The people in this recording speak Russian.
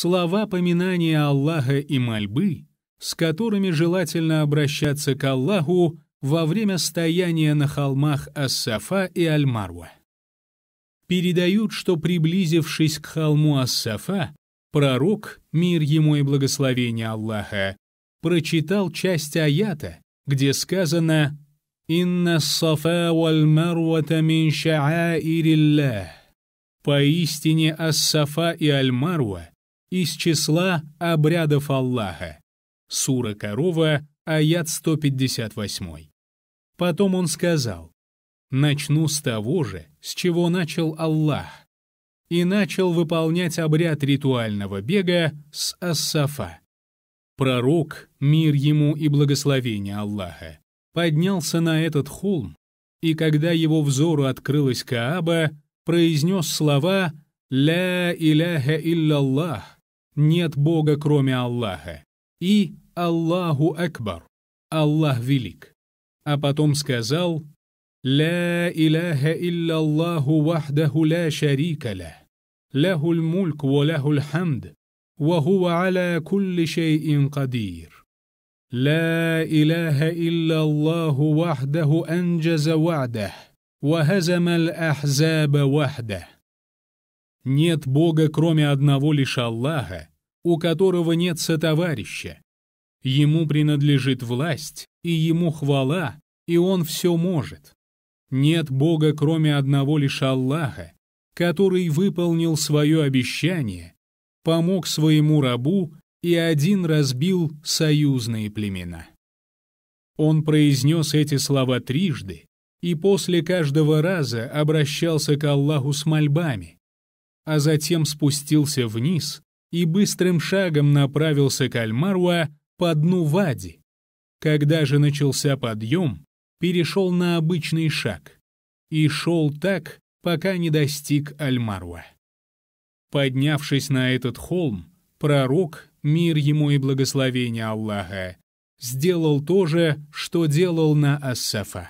слова поминания Аллаха и мольбы, с которыми желательно обращаться к Аллаху во время стояния на холмах Ас-Сафа и Аль-Марва. Передают, что, приблизившись к холму Ас-Сафа, пророк, мир ему и благословение Аллаха, прочитал часть аята, где сказано «Инна сафа валь марвата мин ша'аириллах». Поистине Ас-Сафа и Аль-Марва из числа обрядов Аллаха. Сура Корова, аят 158. Потом он сказал, «Начну с того же, с чего начал Аллах», и начал выполнять обряд ритуального бега с Ассафа. Пророк, мир ему и благословение Аллаха, поднялся на этот холм, и когда его взору открылась Кааба, произнес слова «Ля иляха Аллах «Нет Бога, кроме Аллаха» и «Аллаху Акбар» — «Аллах велик». А потом сказал «Ля иляха илля Аллаху вахдаху ля шарика ля, ляху мульк ва ляху хамд, ва хува аля кулли шейин кадир». لا إله إلا الله وحده أنجز وعده وهزم الأحزاب وحده Нет Бога, кроме одного лишь Аллаха, у которого нет сотоварища. Ему принадлежит власть, и ему хвала, и он все может. Нет Бога, кроме одного лишь Аллаха, который выполнил свое обещание, помог своему рабу и один разбил союзные племена. Он произнес эти слова трижды и после каждого раза обращался к Аллаху с мольбами, а затем спустился вниз и быстрым шагом направился к Альмаруа по дну Вади. Когда же начался подъем, перешел на обычный шаг и шел так, пока не достиг Альмаруа. Поднявшись на этот холм, пророк, мир ему и благословение Аллаха, сделал то же, что делал на Ассафа.